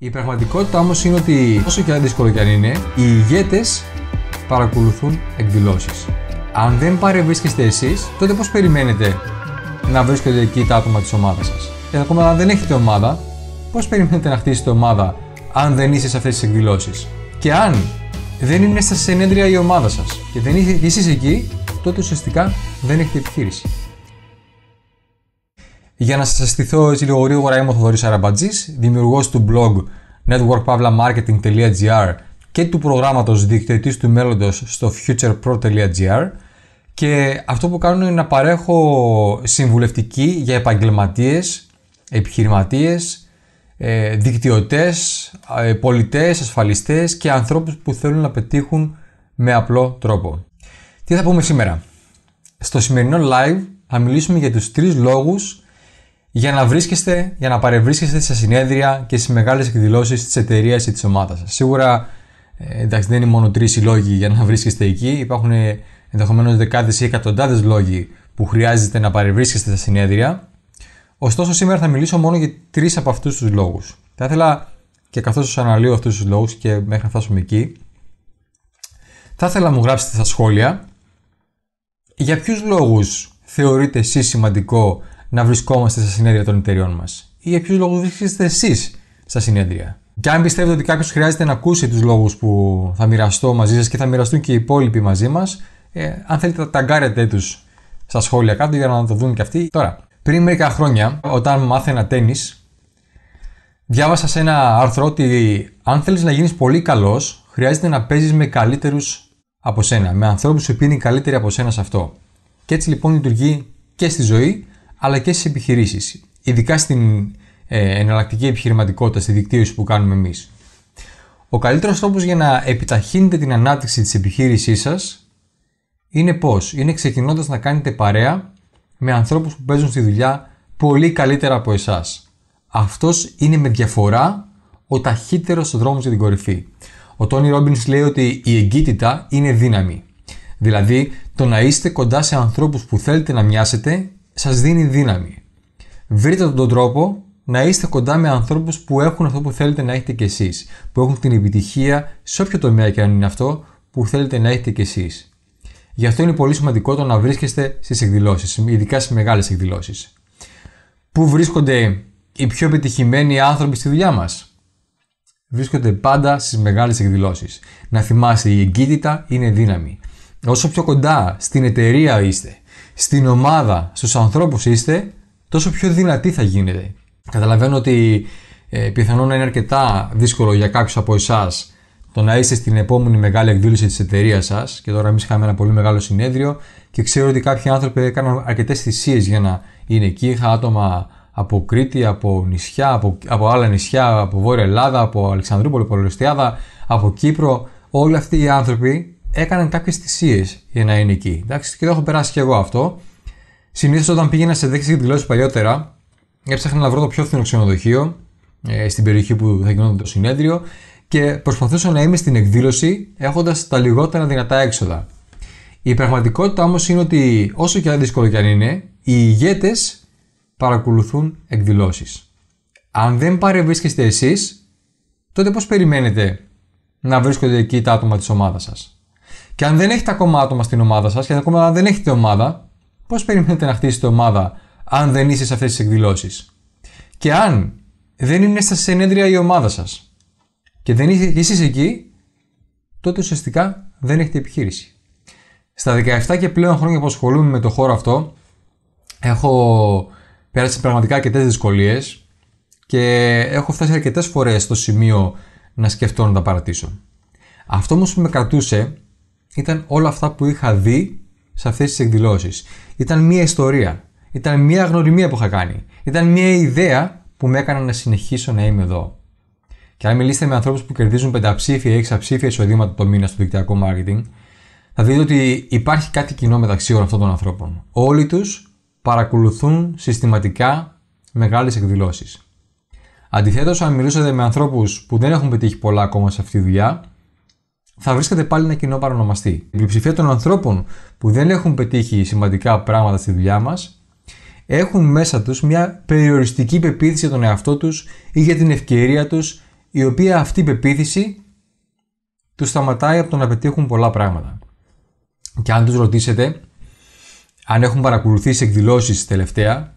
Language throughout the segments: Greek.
Η πραγματικότητα όμως είναι ότι όσο και αν δύσκολο και αν είναι, οι ηγέτες παρακολουθούν εκδηλώσεις. Αν δεν παρευρίσκεστε εσείς, τότε πώς περιμένετε να βρίσκονται εκεί τα άτομα της ομάδας σας. Εδώ ακόμα αν δεν έχετε ομάδα, πώς περιμένετε να χτίσετε ομάδα αν δεν είστε σε αυτές τις εκδηλώσεις. Και αν δεν είναι στα συνέδρια η ομάδα σας και δεν είστε εσείς εκεί, τότε ουσιαστικά δεν έχετε επιχείρηση. Για να σας στηθώ έτσι λίγο γρήγορα, είμαι ο Θοδωρής Αραμπατζής, δημιουργός του blog networkpavlamarketing.gr και του προγράμματος δικτυωτής του μέλλοντος στο futurepro.gr και αυτό που κάνω είναι να παρέχω συμβουλευτική για επαγγελματίες, επιχειρηματίες, ε, δικτυωτές, ε, πολιτές, ασφαλιστές και ανθρώπους που θέλουν να πετύχουν με απλό τρόπο. Τι θα πούμε σήμερα. Στο σημερινό live θα μιλήσουμε για τους τρεις λόγους για να βρίσκεστε, για να παρευρίσκεστε σε συνέδρια και στις μεγάλες εκδηλώσεις της εταιρείας ή της ομάδας σας. Σίγουρα ε, εντάξει, δεν είναι μόνο τρεις οι λόγοι για να βρίσκεστε εκεί, υπάρχουν ε, ενδεχομένως δεκάδες ή εκατοντάδες λόγοι που χρειάζεται να παρευρίσκεστε στα συνέδρια. Ωστόσο σήμερα θα μιλήσω μόνο για τρεις από αυτούς τους λόγους. Θα ήθελα και καθώς σας αναλύω αυτούς τους λόγους και μέχρι να φτάσουμε εκεί, θα ήθελα να μου γράψετε στα σχόλια για ποιους λόγους θεωρείτε εσείς σημαντικό να βρισκόμαστε στα συνέδρια των εταιριών μας ή για ποιους λόγους βρίσκεστε εσείς στα συνέδρια. Και αν πιστεύετε ότι κάποιος χρειάζεται να ακούσει τους λόγους που θα μοιραστώ μαζί σας και θα μοιραστούν και οι υπόλοιποι μαζί μας, ε, αν θέλετε, τα ταγκάρετε τους στα σχόλια κάτω για να το δουν και αυτοί. Τώρα, πριν μερικά χρόνια, όταν μάθαινα τέννη, διάβασα σε ένα άρθρο ότι αν θέλεις να γίνεις πολύ καλός, χρειάζεται να παίζεις με καλύτερους από σένα, με ανθρώπους που είναι καλύτεροι από σένα σε αυτό. Και έτσι λοιπόν λειτουργεί και στη ζωή, αλλά και στις επιχειρήσεις. Ειδικά στην ε, εναλλακτική επιχειρηματικότητα, στη δικτύωση που κάνουμε εμείς. Ο καλύτερος τρόπος για να επιταχύνετε την ανάπτυξη της επιχείρησής σας είναι πώς. Είναι ξεκινώντας να κάνετε παρέα με ανθρώπους που παίζουν στη δουλειά πολύ καλύτερα από εσάς. Αυτός είναι με διαφορά ο ταχύτερος δρόμος για την κορυφή. Ο Τόνι Ρόμπιν λέει ότι η εγκύτητα είναι δύναμη. Δηλαδή το να είστε κοντά σε ανθρώπους που θέλετε να μοιάσετε σας δίνει δύναμη. Βρείτε τον τρόπο να είστε κοντά με ανθρώπους που έχουν αυτό που θέλετε να έχετε κι εσείς, που έχουν την επιτυχία σε όποιο τομέα και αν είναι αυτό που θέλετε να έχετε κι εσείς. Γι' αυτό είναι πολύ σημαντικό το να βρίσκεστε στις εκδηλώσεις, ειδικά στις μεγάλες εκδηλώσεις. Πού βρίσκονται οι πιο επιτυχημένοι άνθρωποι στη δουλειά μας. Βρίσκονται πάντα στις μεγάλες εκδηλώσεις. Να θυμάστε, η εγκύτητα είναι δύναμη. Όσο πιο κοντά στην εταιρεία είστε, στην ομάδα, στους ανθρώπους είστε, τόσο πιο δυνατή θα γίνετε. Καταλαβαίνω ότι ε, πιθανόν να είναι αρκετά δύσκολο για κάποιους από εσάς το να είστε στην επόμενη μεγάλη εκδήλωση της εταιρείας σας. Και τώρα, εμείς είχαμε ένα πολύ μεγάλο συνέδριο και ξέρω ότι κάποιοι άνθρωποι έκαναν αρκετές θυσίες για να είναι εκεί. Είχα άτομα από Κρήτη, από νησιά, από, από άλλα νησιά, από Βόρεια Ελλάδα, από Αλεξανδρούπολη, από από Κύπρο. Όλοι αυτοί οι άνθρωποι έκαναν κάποιες θυσίες για να είναι εκεί. Εντάξει, και το έχω περάσει και εγώ αυτό. Συνήθως όταν πήγαινα σε δέξει και δηλώσεις παλιότερα, έψαχνα να βρω το πιο φθηνό ξενοδοχείο ε, στην περιοχή που θα γινόταν το συνέδριο και προσπαθούσα να είμαι στην εκδήλωση έχοντας τα λιγότερα δυνατά έξοδα. Η πραγματικότητα όμως είναι ότι όσο και αν δύσκολο και αν είναι, οι ηγέτες παρακολουθούν εκδηλώσεις. Αν δεν παρευρίσκεστε εσείς, τότε πώς περιμένετε να βρίσκονται εκεί τα άτομα της ομάδας σας. Και αν δεν έχετε ακόμα άτομα στην ομάδα σας και ακόμα δεν έχετε ομάδα, πώς περιμένετε να χτίσετε ομάδα αν δεν είσαι σε αυτές τις εκδηλώσεις. Και αν δεν είναι στα συνέδρια η ομάδα σας και δεν είσαι και εκεί, τότε ουσιαστικά δεν έχετε επιχείρηση. Στα 17 και πλέον χρόνια που ασχολούμαι με το χώρο αυτό, έχω πέρασει πραγματικά αρκετές δυσκολίες και έχω φτάσει αρκετές φορές στο σημείο να σκεφτώ να τα παρατήσω. Αυτό όμως που με κρατούσε ήταν όλα αυτά που είχα δει σε αυτές τις εκδηλώσεις. Ήταν μία ιστορία, ήταν μία γνωριμία που είχα κάνει, ήταν μία ιδέα που με έκανα να συνεχίσω να είμαι εδώ. Και αν μιλήσετε με ανθρώπους που κερδίζουν πενταψήφια ή εξαψήφια εισοδήματα το μήνα στο δικτυακό marketing, θα δείτε ότι υπάρχει κάτι κοινό μεταξύ όλων αυτών των ανθρώπων. Όλοι τους παρακολουθούν συστηματικά μεγάλες εκδηλώσεις. Αντιθέτως, αν μιλούσατε με ανθρώπους που δεν έχουν πετύχει πολλά ακόμα σε αυτή τη δουλειά, θα βρίσκεται πάλι ένα κοινό παρονομαστή. Η πλειοψηφία των ανθρώπων που δεν έχουν πετύχει σημαντικά πράγματα στη δουλειά μας έχουν μέσα τους μια περιοριστική πεποίθηση για τον εαυτό τους ή για την ευκαιρία τους, η οποία αυτή η πεποίθηση τους σταματάει από το να πετύχουν πολλά πράγματα. Και αν τους ρωτήσετε αν έχουν παρακολουθήσει εκδηλώσεις τελευταία,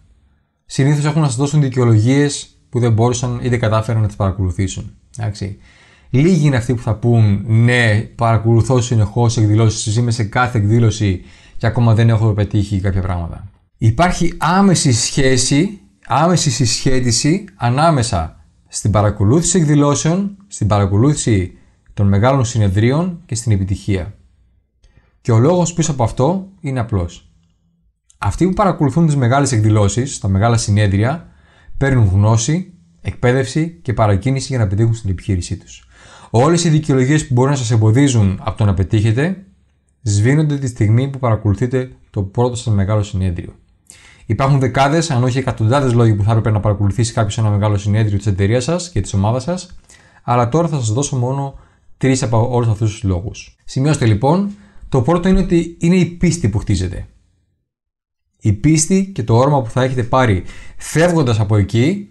συνήθως έχουν να σας δώσουν δικαιολογίες που δεν μπόρεσαν ή δεν κατάφεραν να τις παρακολουθήσουν. Εντάξει. Λίγοι είναι αυτοί που θα πούν ναι, παρακολουθώ συνεχώς εκδηλώσεις, είμαι σε κάθε εκδήλωση και ακόμα δεν έχω πετύχει κάποια πράγματα. Υπάρχει άμεση σχέση, άμεση συσχέτιση ανάμεσα στην παρακολούθηση εκδηλώσεων, στην παρακολούθηση των μεγάλων συνεδρίων και στην επιτυχία. Και ο λόγος πίσω από αυτό είναι απλός. Αυτοί που παρακολουθούν τις μεγάλες εκδηλώσεις, τα μεγάλα συνέδρια, παίρνουν γνώση, εκπαίδευση και παρακίνηση για να πετύχουν στην επιχείρησή τους. Όλες οι δικαιολογίες που μπορούν να σας εμποδίζουν από το να πετύχετε σβήνονται τη στιγμή που παρακολουθείτε το πρώτο σας μεγάλο συνέδριο. Υπάρχουν δεκάδες, αν όχι εκατοντάδες λόγοι που θα έπρεπε να παρακολουθήσει κάποιος ένα μεγάλο συνέδριο της εταιρείας σας και της ομάδας σας, αλλά τώρα θα σας δώσω μόνο τρεις από όλους αυτούς τους λόγους. Σημειώστε λοιπόν, το πρώτο είναι ότι είναι η πίστη που χτίζετε. Η πίστη και το όρμα που θα έχετε πάρει φεύγοντας από εκεί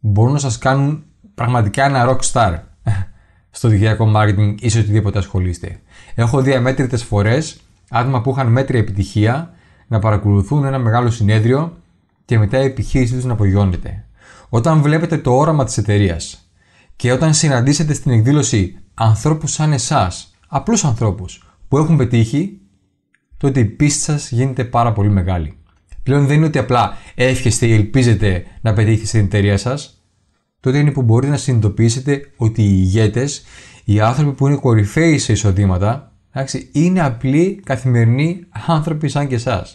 μπορούν να σας κάνουν πραγματικά ένα rockstar. star στο δικτυακό marketing ή σε οτιδήποτε ασχολείστε. Έχω δει αμέτρητες φορές άτομα που είχαν μέτρια επιτυχία να παρακολουθούν ένα μεγάλο συνέδριο και μετά η επιχείρησή τους να απογειώνεται. Όταν βλέπετε το όραμα της εταιρείας και όταν συναντήσετε στην εκδήλωση ανθρώπους σαν εσάς, απλούς ανθρώπους που έχουν πετύχει, τότε η πίστη σας γίνεται πάρα πολύ μεγάλη. Πλέον δεν είναι ότι απλά εύχεστε ή ελπίζετε να πετύχετε στην εταιρεία σας, τότε είναι που μπορείτε να συνειδητοποιήσετε ότι οι ηγέτες, οι άνθρωποι που είναι κορυφαίοι σε εισοδήματα, εντάξει, είναι απλοί καθημερινοί άνθρωποι σαν και εσάς.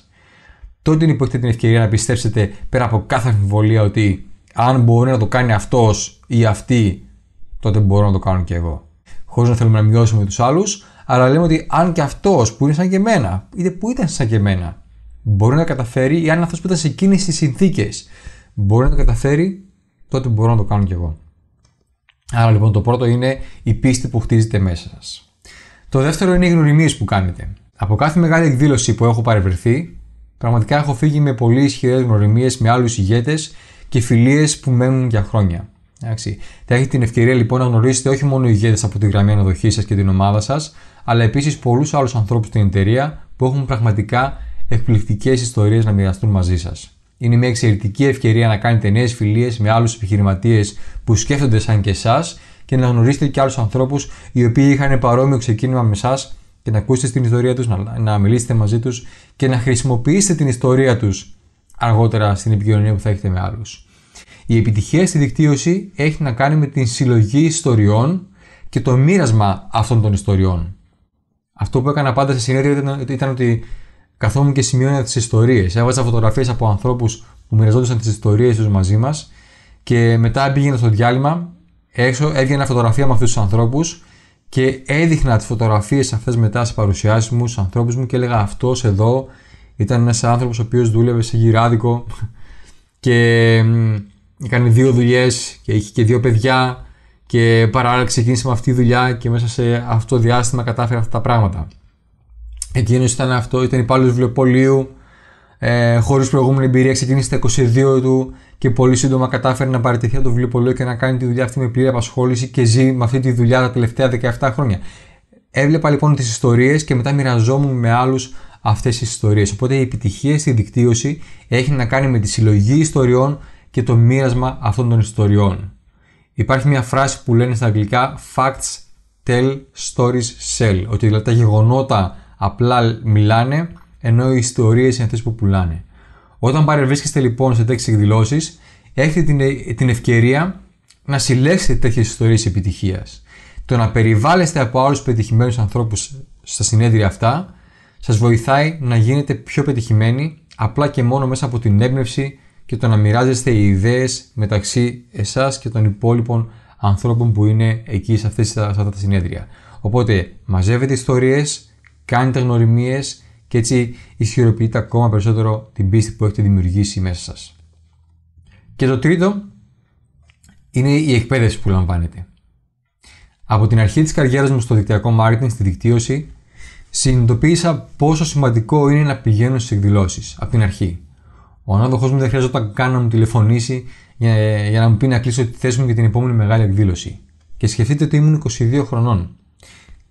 Τότε είναι που έχετε την ευκαιρία να πιστέψετε πέρα από κάθε αμφιβολία ότι αν μπορεί να το κάνει αυτός ή αυτή, τότε μπορώ να το κάνω και εγώ. Χωρίς να θέλουμε να μειώσουμε τους άλλους, αλλά λέμε ότι αν και αυτός που είναι σαν και εμένα, είτε που ήταν σαν και εμένα, μπορεί να καταφέρει, ή αν αυτός που ήταν σε εκείνες τις συνθήκες, μπορεί να το καταφέρει, τότε μπορώ να το κάνω κι εγώ. Άρα λοιπόν το πρώτο είναι η πίστη που χτίζεται μέσα σας. Το δεύτερο είναι οι γνωριμίες που κάνετε. Από κάθε μεγάλη εκδήλωση που έχω παρευρεθεί, πραγματικά έχω φύγει με πολύ ισχυρές γνωριμίες με άλλους ηγέτες και φιλίες που μένουν για χρόνια. Θα έχετε την ευκαιρία λοιπόν να γνωρίσετε όχι μόνο οι ηγέτες από τη γραμμή αναδοχής σας και την ομάδα σας, αλλά επίσης πολλούς άλλους ανθρώπους στην εταιρεία που έχουν πραγματικά εκπληκτικές ιστορίες να μοιραστούν μαζί σας. Είναι μια εξαιρετική ευκαιρία να κάνετε νέες φιλίες με άλλους επιχειρηματίες που σκέφτονται σαν και εσάς και να γνωρίσετε και άλλους ανθρώπους οι οποίοι είχαν παρόμοιο ξεκίνημα με εσάς και να ακούσετε την ιστορία τους, να, μιλήσετε μαζί τους και να χρησιμοποιήσετε την ιστορία τους αργότερα στην επικοινωνία που θα έχετε με άλλους. Η επιτυχία στη δικτύωση έχει να κάνει με την συλλογή ιστοριών και το μοίρασμα αυτών των ιστοριών. Αυτό που έκανα πάντα σε συνέδρια ήταν ότι καθόμουν και σημειώνα τις ιστορίες. Έβαζα φωτογραφίες από ανθρώπους που μοιραζόντουσαν τις ιστορίες τους μαζί μας και μετά πήγαινα στο διάλειμμα, έξω έβγαινα φωτογραφία με αυτούς τους ανθρώπους και έδειχνα τις φωτογραφίες αυτές μετά σε παρουσιάσεις μου, στους ανθρώπους μου και έλεγα αυτός εδώ ήταν ένας άνθρωπος ο οποίος δούλευε σε γυράδικο και έκανε δύο δουλειές και είχε και δύο παιδιά και παράλληλα ξεκίνησε με αυτή τη δουλειά και μέσα σε αυτό το διάστημα κατάφερε αυτά τα πράγματα. Εκείνος ήταν αυτό, ήταν υπάλληλος βιβλιοπολίου, ε, χωρίς προηγούμενη εμπειρία, ξεκίνησε τα 22 του και πολύ σύντομα κατάφερε να παραιτηθεί από το βιβλιοπολίο και να κάνει τη δουλειά αυτή με πλήρη απασχόληση και ζει με αυτή τη δουλειά τα τελευταία 17 χρόνια. Έβλεπα λοιπόν τις ιστορίες και μετά μοιραζόμουν με άλλους αυτές τις ιστορίες. Οπότε η επιτυχία στη δικτύωση έχει να κάνει με τη συλλογή ιστοριών και το μοίρασμα αυτών των ιστοριών. Υπάρχει μια φράση που λένε στα αγγλικά Facts tell, stories sell. Ότι δηλαδή τα γεγονότα απλά μιλάνε, ενώ οι ιστορίες είναι αυτές που πουλάνε. Όταν παρευρίσκεστε λοιπόν σε τέτοιες εκδηλώσεις, έχετε την, την ευκαιρία να συλλέξετε τέτοιες ιστορίες επιτυχίας. Το να περιβάλλεστε από άλλους πετυχημένους ανθρώπους στα συνέδρια αυτά σας βοηθάει να γίνετε πιο πετυχημένοι απλά και μόνο μέσα από την έμπνευση και το να μοιράζεστε ιδέες μεταξύ εσάς και των υπόλοιπων ανθρώπων που είναι εκεί σε, αυτές, σε αυτά τα συνέδρια. Οπότε μαζεύετε ιστορίες, κάνετε γνωριμίες και έτσι ισχυροποιείτε ακόμα περισσότερο την πίστη που έχετε δημιουργήσει μέσα σας. Και το τρίτο είναι η εκπαίδευση που λαμβάνετε. Από την αρχή της καριέρας μου στο δικτυακό marketing, στη δικτύωση, συνειδητοποίησα πόσο σημαντικό είναι να πηγαίνω στις εκδηλώσεις από την αρχή. Ο ανάδοχό μου δεν χρειαζόταν καν να μου τηλεφωνήσει για, να μου πει να κλείσω τη θέση μου για την επόμενη μεγάλη εκδήλωση. Και σκεφτείτε ότι ήμουν 22 χρονών.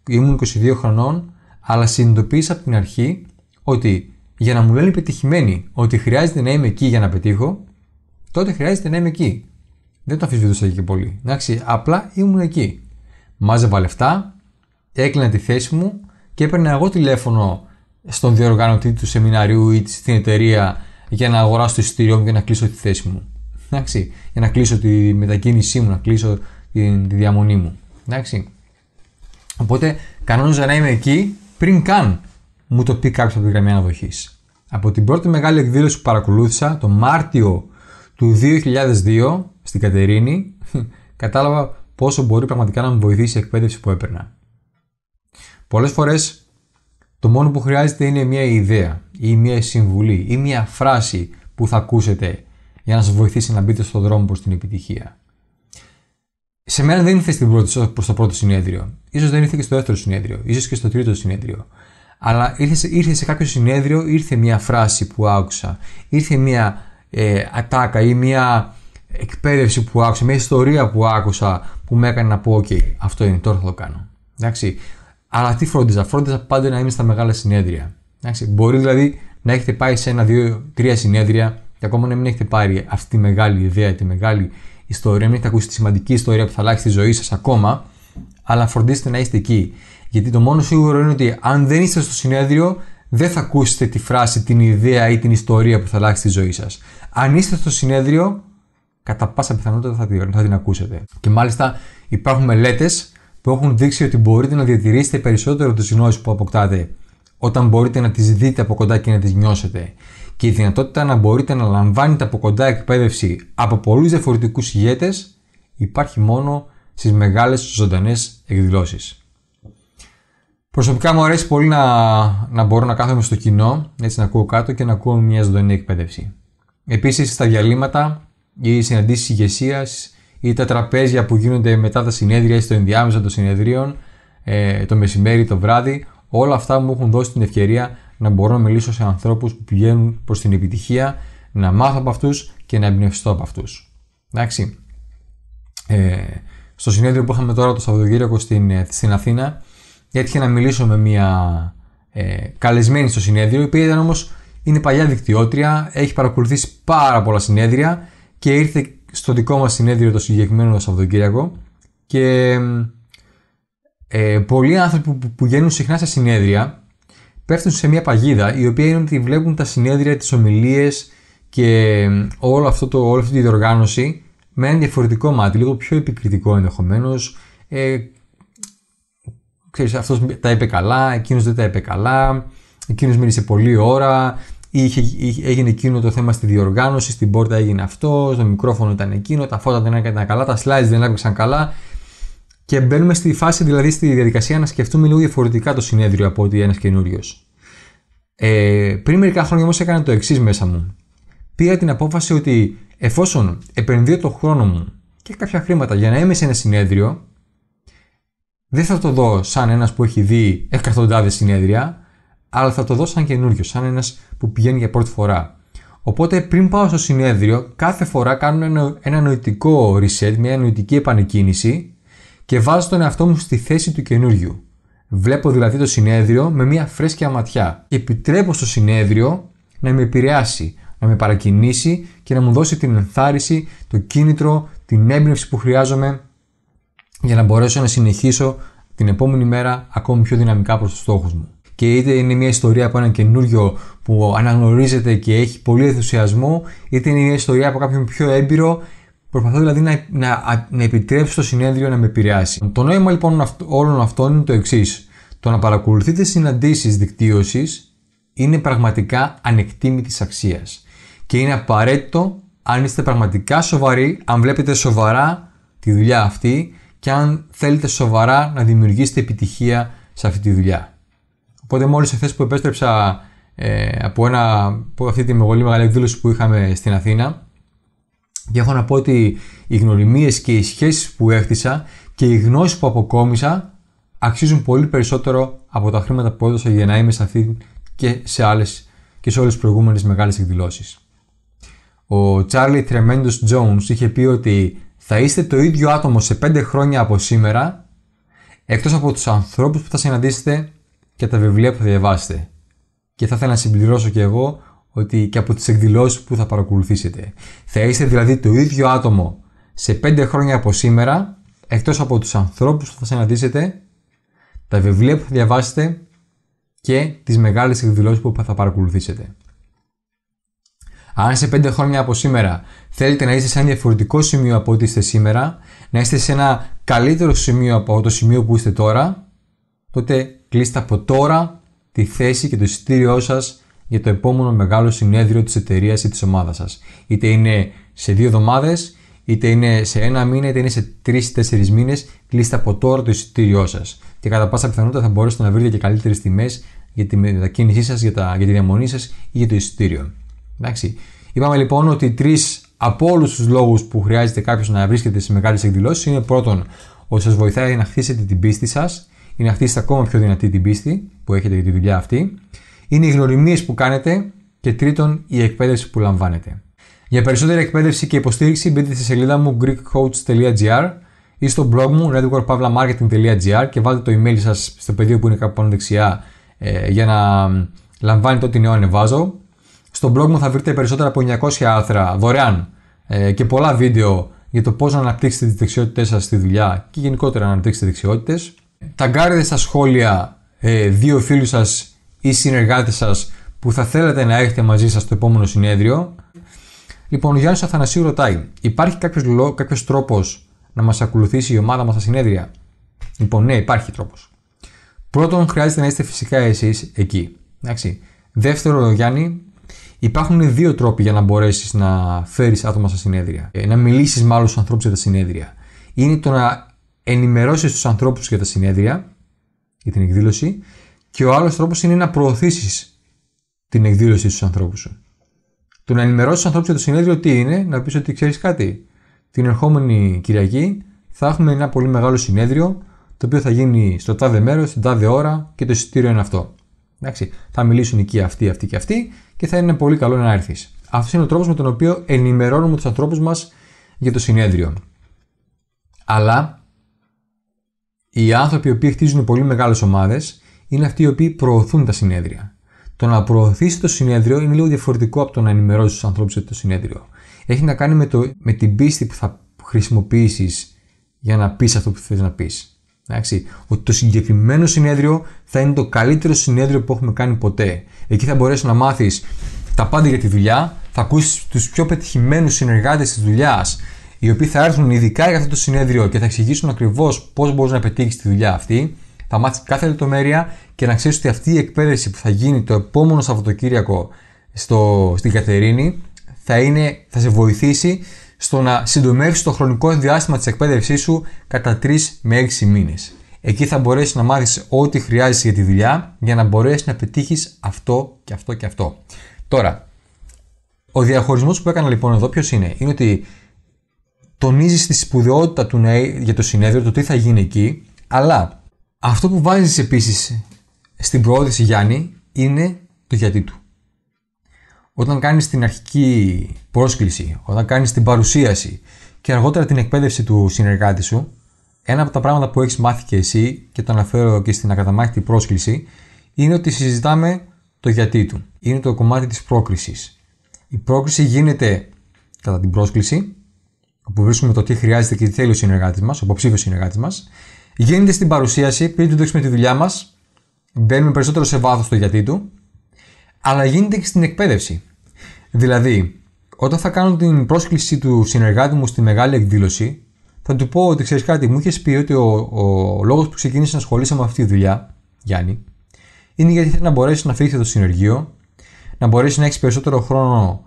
Ήμουν 22 χρονών αλλά συνειδητοποίησα από την αρχή ότι για να μου λένε πετυχημένοι ότι χρειάζεται να είμαι εκεί για να πετύχω, τότε χρειάζεται να είμαι εκεί. Δεν το αφισβητούσα και πολύ. Εντάξει, απλά ήμουν εκεί. Μάζευα λεφτά, έκλεινα τη θέση μου και έπαιρνα εγώ τηλέφωνο στον διοργανωτή του σεμιναρίου ή στην εταιρεία για να αγοράσω το εισιτήριό μου και να κλείσω τη θέση μου. Εντάξει, για να κλείσω τη μετακίνησή μου, να κλείσω τη, διαμονή μου. Εντάξει. Οπότε κανόνιζα να είμαι εκεί πριν καν μου το πει κάποιος από τη γραμμή αναδοχής. Από την πρώτη μεγάλη εκδήλωση που παρακολούθησα, το Μάρτιο του 2002 στην Κατερίνη, κατάλαβα πόσο μπορεί πραγματικά να μου βοηθήσει η εκπαίδευση που έπαιρνα. Πολλές φορές το μόνο που χρειάζεται είναι μια ιδέα ή μια συμβουλή ή μια φράση που θα ακούσετε για να σας βοηθήσει να μπείτε στον δρόμο προς την επιτυχία σε μένα δεν ήρθε προς το πρώτο συνέδριο. σω δεν ήρθε και στο δεύτερο συνέδριο, σω και στο τρίτο συνέδριο. Αλλά ήρθε, ήρθε σε κάποιο συνέδριο, ήρθε μια φράση που άκουσα, ήρθε μια ε, ατάκα ή μια εκπαίδευση που άκουσα, μια ιστορία που άκουσα που με έκανε να πω: OK, αυτό είναι, τώρα θα το κάνω. Εντάξει. Αλλά τι φρόντιζα, φρόντιζα πάντα να είμαι στα μεγάλα συνέδρια. Εντάξει. Μπορεί δηλαδή να έχετε πάει σε ένα, δύο, τρία συνέδρια και ακόμα να μην έχετε πάρει αυτή τη μεγάλη ιδέα, τη μεγάλη ιστορία, μην έχετε ακούσει τη σημαντική ιστορία που θα αλλάξει τη ζωή σας ακόμα, αλλά φροντίστε να είστε εκεί. Γιατί το μόνο σίγουρο είναι ότι αν δεν είστε στο συνέδριο, δεν θα ακούσετε τη φράση, την ιδέα ή την ιστορία που θα αλλάξει τη ζωή σας. Αν είστε στο συνέδριο, κατά πάσα πιθανότητα θα την, θα την ακούσετε. Και μάλιστα υπάρχουν μελέτες που έχουν δείξει ότι μπορείτε να διατηρήσετε περισσότερο τι γνώσει που αποκτάτε όταν μπορείτε να τις δείτε από κοντά και να τις νιώσετε και η δυνατότητα να μπορείτε να λαμβάνετε από κοντά εκπαίδευση από πολλούς διαφορετικούς ηγέτες υπάρχει μόνο στις μεγάλες ζωντανές εκδηλώσεις. Προσωπικά μου αρέσει πολύ να, να μπορώ να κάθομαι στο κοινό, έτσι να ακούω κάτω και να ακούω μια ζωντανή εκπαίδευση. Επίσης στα διαλύματα ή οι συναντήσεις ηγεσίας ή τα τραπέζια που γίνονται μετά τα συνέδρια ή στο ενδιάμεσο των συνεδρίων, ε, το μεσημέρι, το βράδυ, Όλα αυτά μου έχουν δώσει την ευκαιρία να μπορώ να μιλήσω σε ανθρώπους που πηγαίνουν προς την επιτυχία, να μάθω από αυτούς και να εμπνευστώ από αυτούς. Εντάξει. Ε, στο συνέδριο που είχαμε τώρα το Σαββατοκύριακο στην, ε, στην Αθήνα, έτυχε να μιλήσω με μια ε, καλεσμένη στο συνέδριο, η οποία ήταν όμως είναι παλιά δικτυότρια, έχει παρακολουθήσει πάρα πολλά συνέδρια και ήρθε στο δικό μας συνέδριο το συγκεκριμένο Σαββατοκύριακο και ε, πολλοί άνθρωποι που, που γίνουν συχνά σε συνέδρια πέφτουν σε μια παγίδα η οποία είναι ότι βλέπουν τα συνέδρια, τις ομιλίες και όλο αυτό το, όλη αυτή τη διοργάνωση με ένα διαφορετικό μάτι, λίγο πιο επικριτικό ενδεχομένως. Ε, ξέρεις, αυτός τα είπε καλά, εκείνος δεν τα είπε καλά, εκείνος μίλησε πολλή ώρα, είχε, έγινε εκείνο το θέμα στη διοργάνωση, στην πόρτα έγινε αυτός, το μικρόφωνο ήταν εκείνο, τα φώτα δεν έκαναν καλά, τα slides δεν έπαιξαν καλά και μπαίνουμε στη φάση, δηλαδή στη διαδικασία να σκεφτούμε λίγο διαφορετικά το συνέδριο από ότι ένας καινούριος. Ε, πριν μερικά χρόνια όμως έκανα το εξής μέσα μου. Πήρα την απόφαση ότι εφόσον επενδύω το χρόνο μου και κάποια χρήματα για να είμαι σε ένα συνέδριο, δεν θα το δω σαν ένας που έχει δει εκατοντάδες συνέδρια, αλλά θα το δω σαν καινούριο, σαν ένας που πηγαίνει για πρώτη φορά. Οπότε πριν πάω στο συνέδριο, κάθε φορά κάνω ένα, ένα νοητικό reset, μια νοητική επανεκκίνηση και βάζω τον εαυτό μου στη θέση του καινούριου. Βλέπω δηλαδή το συνέδριο με μια φρέσκια ματιά. Επιτρέπω στο συνέδριο να με επηρεάσει, να με παρακινήσει και να μου δώσει την ενθάρρυνση, το κίνητρο, την έμπνευση που χρειάζομαι για να μπορέσω να συνεχίσω την επόμενη μέρα ακόμη πιο δυναμικά προς τους στόχους μου. Και είτε είναι μια ιστορία από έναν καινούριο που αναγνωρίζεται και έχει πολύ ενθουσιασμό, είτε είναι μια ιστορία από κάποιον πιο έμπειρο Προσπαθώ δηλαδή να, να, να επιτρέψω το συνέδριο να με επηρεάσει. Το νόημα λοιπόν όλων αυτών είναι το εξής. Το να παρακολουθείτε συναντήσεις δικτύωσης είναι πραγματικά ανεκτήμητη αξίας. Και είναι απαραίτητο αν είστε πραγματικά σοβαροί, αν βλέπετε σοβαρά τη δουλειά αυτή και αν θέλετε σοβαρά να δημιουργήσετε επιτυχία σε αυτή τη δουλειά. Οπότε μόλις εχθές που επέστρεψα ε, από, ένα, από αυτή τη πολύ μεγάλη εκδήλωση που είχαμε στην Αθήνα και έχω να πω ότι οι γνωριμίες και οι σχέσεις που έχτισα και οι γνώσεις που αποκόμισα αξίζουν πολύ περισσότερο από τα χρήματα που έδωσα για να είμαι σε αυτή και σε άλλες και σε όλες τις προηγούμενες μεγάλες εκδηλώσεις. Ο Charlie Tremendous Jones είχε πει ότι θα είστε το ίδιο άτομο σε 5 χρόνια από σήμερα εκτός από τους ανθρώπους που θα συναντήσετε και τα βιβλία που θα διαβάσετε. Και θα ήθελα να συμπληρώσω και εγώ ότι και από τις εκδηλώσεις που θα παρακολουθήσετε. Θα είστε δηλαδή το ίδιο άτομο σε 5 χρόνια από σήμερα, εκτός από τους ανθρώπους που θα συναντήσετε, τα βιβλία που θα διαβάσετε και τις μεγάλες εκδηλώσεις που θα παρακολουθήσετε. Αν σε 5 χρόνια από σήμερα θέλετε να είστε σε ένα διαφορετικό σημείο από ό,τι είστε σήμερα, να είστε σε ένα καλύτερο σημείο από το σημείο που είστε τώρα, τότε κλείστε από τώρα τη θέση και το εισιτήριό σας για το επόμενο μεγάλο συνέδριο της εταιρείας ή της ομάδας σας. Είτε είναι σε δύο εβδομάδες, είτε είναι σε ένα μήνα, είτε είναι σε τρει-τέσσερι μήνες, κλείστε από τώρα το εισιτήριό σας. Και κατά πάσα πιθανότητα θα μπορέσετε να βρείτε και καλύτερες τιμές για τη μετακίνησή σας, για, τα, για τη διαμονή σας ή για το εισιτήριο. Εντάξει. Είπαμε λοιπόν ότι τρεις από όλους τους λόγους που χρειάζεται κάποιος να βρίσκεται σε μεγάλες εκδηλώσεις είναι πρώτον ότι σας βοηθάει να χτίσετε την πίστη σας ή να χτίσετε ακόμα πιο δυνατή την πίστη που έχετε για τη δουλειά αυτή είναι οι γνωριμίες που κάνετε και τρίτον η εκπαίδευση που λαμβάνετε. Για περισσότερη εκπαίδευση και υποστήριξη μπείτε στη σελίδα μου greekcoach.gr ή στο blog μου networkpavlamarketing.gr και βάλτε το email σας στο πεδίο που είναι κάπου πάνω δεξιά ε, για να λαμβάνετε ό,τι νέο ανεβάζω. Στο blog μου θα βρείτε περισσότερα από 900 άρθρα δωρεάν ε, και πολλά βίντεο για το πώς να αναπτύξετε τις δεξιότητες σας στη δουλειά και γενικότερα να αναπτύξετε δεξιότητες. Ταγκάρετε στα σχόλια ε, δύο φίλους σας ή συνεργάτες σας που θα θέλετε να έχετε μαζί σας στο επόμενο συνέδριο. Λοιπόν, ο Γιάννης Αθανασίου ρωτάει, υπάρχει κάποιος, λο... κάποιος τρόπος να μας ακολουθήσει η ομάδα μας στα συνέδρια. Λοιπόν, ναι, υπάρχει τρόπος. Πρώτον, χρειάζεται να είστε φυσικά εσείς εκεί. Εντάξει. Δεύτερο, Γιάννη, υπάρχουν δύο τρόποι για να μπορέσεις να φέρεις άτομα στα συνέδρια. Ε, να μιλήσεις με στου ανθρώπους για τα συνέδρια. Είναι το να ενημερώσεις τους ανθρώπους για τα συνέδρια, για την εκδήλωση, και ο άλλος τρόπος είναι να προωθήσεις την εκδήλωση στους ανθρώπους σου. Το να ενημερώσεις τους ανθρώπους για το συνέδριο τι είναι, να πεις ότι ξέρεις κάτι. Την ερχόμενη Κυριακή θα έχουμε ένα πολύ μεγάλο συνέδριο, το οποίο θα γίνει στο τάδε μέρος, στην τάδε ώρα και το εισιτήριο είναι αυτό. Εντάξει, θα μιλήσουν εκεί αυτοί, αυτοί και αυτοί και θα είναι πολύ καλό να έρθεις. Αυτός είναι ο τρόπος με τον οποίο ενημερώνουμε τους ανθρώπους μας για το συνέδριο. Αλλά οι άνθρωποι οι οποίοι χτίζουν πολύ μεγάλες ομάδες είναι αυτοί οι οποίοι προωθούν τα συνέδρια. Το να προωθήσει το συνέδριο είναι λίγο διαφορετικό από το να ενημερώσεις τους ανθρώπους για το συνέδριο. Έχει να κάνει με, το, με την πίστη που θα χρησιμοποιήσεις για να πεις αυτό που θες να πεις. Εντάξει, ότι το συγκεκριμένο συνέδριο θα είναι το καλύτερο συνέδριο που έχουμε κάνει ποτέ. Εκεί θα μπορέσεις να μάθεις τα πάντα για τη δουλειά, θα ακούσεις τους πιο πετυχημένους συνεργάτες της δουλειάς, οι οποίοι θα έρθουν ειδικά για αυτό το συνέδριο και θα εξηγήσουν ακριβώς πώς μπορείς να πετύχεις τη δουλειά αυτή θα μάθει κάθε λεπτομέρεια και να ξέρεις ότι αυτή η εκπαίδευση που θα γίνει το επόμενο Σαββατοκύριακο στο, στην Κατερίνη θα, είναι, θα σε βοηθήσει στο να συντομεύσεις το χρονικό διάστημα της εκπαίδευσής σου κατά 3 με 6 μήνες. Εκεί θα μπορέσεις να μάθεις ό,τι χρειάζεσαι για τη δουλειά για να μπορέσεις να πετύχεις αυτό και αυτό και αυτό. Τώρα, ο διαχωρισμός που έκανα λοιπόν εδώ ποιος είναι, είναι ότι τονίζεις τη σπουδαιότητα του ΝΕΙ για το συνέδριο, το τι θα γίνει εκεί, αλλά αυτό που βάζεις επίσης στην προώθηση Γιάννη είναι το γιατί του. Όταν κάνεις την αρχική πρόσκληση, όταν κάνεις την παρουσίαση και αργότερα την εκπαίδευση του συνεργάτη σου, ένα από τα πράγματα που έχεις μάθει και εσύ και το αναφέρω και στην ακαταμάχητη πρόσκληση είναι ότι συζητάμε το γιατί του. Είναι το κομμάτι της πρόκρισης. Η πρόκριση γίνεται κατά την πρόσκληση, όπου βρίσκουμε το τι χρειάζεται και τι θέλει ο συνεργάτης μας, ο υποψήφιος συνεργάτης μας, γίνεται στην παρουσίαση πριν του δείξουμε τη δουλειά μας, μπαίνουμε περισσότερο σε βάθος στο γιατί του, αλλά γίνεται και στην εκπαίδευση. Δηλαδή, όταν θα κάνω την πρόσκληση του συνεργάτη μου στη μεγάλη εκδήλωση, θα του πω ότι ξέρεις κάτι, μου είχες πει ότι ο, ο, λόγος που ξεκίνησε να ασχολείσαι με αυτή τη δουλειά, Γιάννη, είναι γιατί θέλεις να μπορέσεις να φύγεις το συνεργείο, να μπορέσεις να έχεις περισσότερο χρόνο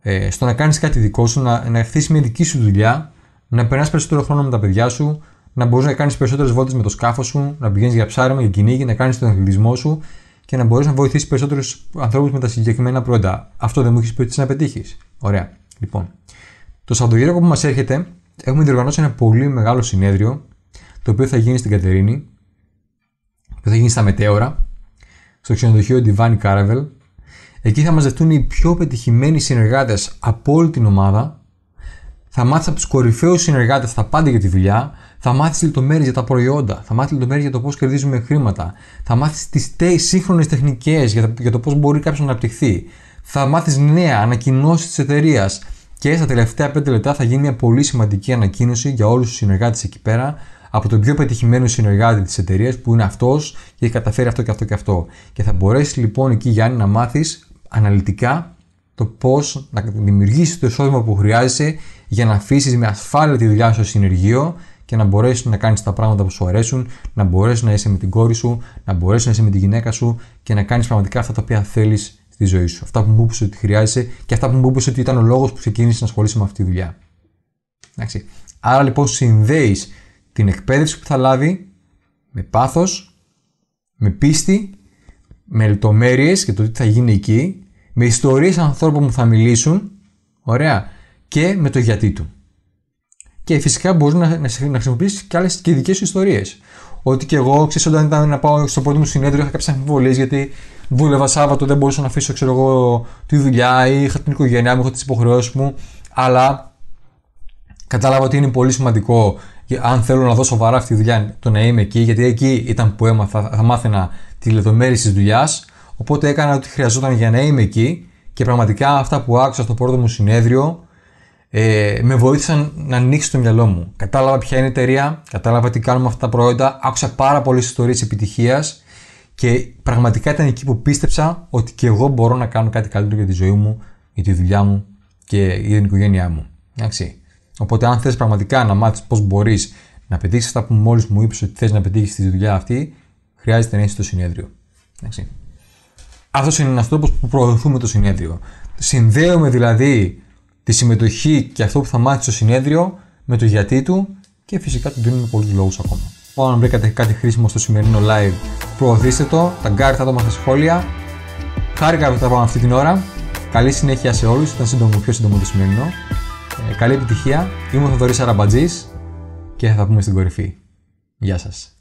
ε, στο να κάνεις κάτι δικό σου, να, να χτίσεις μια δική σου δουλειά, να περνάς περισσότερο χρόνο με τα παιδιά σου, να μπορείς να κάνεις περισσότερες βόλτες με το σκάφος σου, να πηγαίνεις για ψάρεμα, για κυνήγι, να κάνεις τον αθλητισμό σου και να μπορείς να βοηθήσεις περισσότερους ανθρώπους με τα συγκεκριμένα προϊόντα. Αυτό δεν μου έχεις πει να πετύχεις. Ωραία. Λοιπόν, το Σαββατοκύριακο που μας έρχεται έχουμε διοργανώσει ένα πολύ μεγάλο συνέδριο το οποίο θα γίνει στην Κατερίνη, που θα γίνει στα Μετέωρα, στο ξενοδοχείο Divine Caravel. Εκεί θα μαζευτούν οι πιο πετυχημένοι συνεργάτες από όλη την ομάδα. Θα μάθεις από τους κορυφαίους συνεργάτες τα πάντα για τη δουλειά. Θα μάθεις λεπτομέρειες για τα προϊόντα, θα μάθεις λεπτομέρειες για το πώς κερδίζουμε χρήματα, θα μάθεις τις σύγχρονες τεχνικές για το πώς μπορεί κάποιος να αναπτυχθεί. Θα μάθεις νέα, ανακοινώσεις της εταιρείας. Και στα τελευταία 5 λεπτά θα γίνει μια πολύ σημαντική ανακοίνωση για όλους τους συνεργάτες εκεί πέρα, από τον πιο πετυχημένο συνεργάτη της εταιρείας που είναι αυτός και έχει καταφέρει αυτό και αυτό και αυτό. Και θα μπορέσεις λοιπόν εκεί, Γιάννη, να μάθεις αναλυτικά το πώς να δημιουργήσεις το εισόδημα που χρειάζεσαι για να αφήσεις με ασφάλεια τη δουλειά σου στο συνεργείο και να μπορέσεις να κάνεις τα πράγματα που σου αρέσουν, να μπορέσεις να είσαι με την κόρη σου, να μπορέσεις να είσαι με τη γυναίκα σου και να κάνεις πραγματικά αυτά τα οποία θέλεις στη ζωή σου. Αυτά που μου είπες ότι χρειάζεσαι και αυτά που μου είπες ότι ήταν ο λόγος που ξεκίνησες να ασχολείσαι με αυτή τη δουλειά. Εντάξει. Άρα λοιπόν συνδέεις την εκπαίδευση που θα λάβει με πάθος, με πίστη, με λεπτομέρειες και το τι θα γίνει εκεί, με ιστορίες ανθρώπων που θα μιλήσουν, ωραία, και με το γιατί του. Και φυσικά μπορείς να, να, χρησιμοποιήσεις και άλλες και δικέ σου ιστορίες. Ότι και εγώ, ξέρεις, όταν ήταν να πάω στο πρώτο μου συνέδριο, είχα κάποιες αμφιβολίες γιατί δούλευα Σάββατο, δεν μπορούσα να αφήσω ξέρω εγώ, τη δουλειά ή είχα την οικογένειά μου, είχα τις υποχρεώσεις μου. Αλλά κατάλαβα ότι είναι πολύ σημαντικό αν θέλω να δω σοβαρά αυτή τη δουλειά, το να είμαι εκεί, γιατί εκεί ήταν που έμαθα, θα μάθαινα τη λεπτομέρειες της δουλειάς. Οπότε έκανα ό,τι χρειαζόταν για να είμαι εκεί και πραγματικά αυτά που άκουσα στο πρώτο μου συνέδριο ε, με βοήθησαν να ανοίξει το μυαλό μου. Κατάλαβα ποια είναι η εταιρεία, κατάλαβα τι κάνουμε αυτά τα προϊόντα, άκουσα πάρα πολλές ιστορίες επιτυχίας και πραγματικά ήταν εκεί που πίστεψα ότι και εγώ μπορώ να κάνω κάτι καλύτερο για τη ζωή μου, για τη δουλειά μου και για την οικογένειά μου. Εντάξει. Οπότε, αν θες πραγματικά να μάθεις πώς μπορείς να πετύχεις αυτά που μόλις μου είπες ότι θες να πετύχεις τη δουλειά αυτή, χρειάζεται να είσαι στο συνέδριο. Αυτός είναι ένας τρόπος που προωθούμε το συνέδριο. Συνδέουμε δηλαδή τη συμμετοχή και αυτό που θα μάθει στο συνέδριο, με το γιατί του και φυσικά του δίνουμε πολλούς λόγους ακόμα. Αν βρήκατε κάτι χρήσιμο στο σημερινό live, προωθήστε το, ταγκάρτε άτομα στα σχόλια. Χάρηκα που τα πάμε αυτή την ώρα. Καλή συνέχεια σε όλους. Ήταν σύντομο, πιο σύντομο το σημερινό. Ε, καλή επιτυχία. Είμαι ο Θοδωρής Αραμπατζής και θα τα πούμε στην κορυφή. Γεια σας.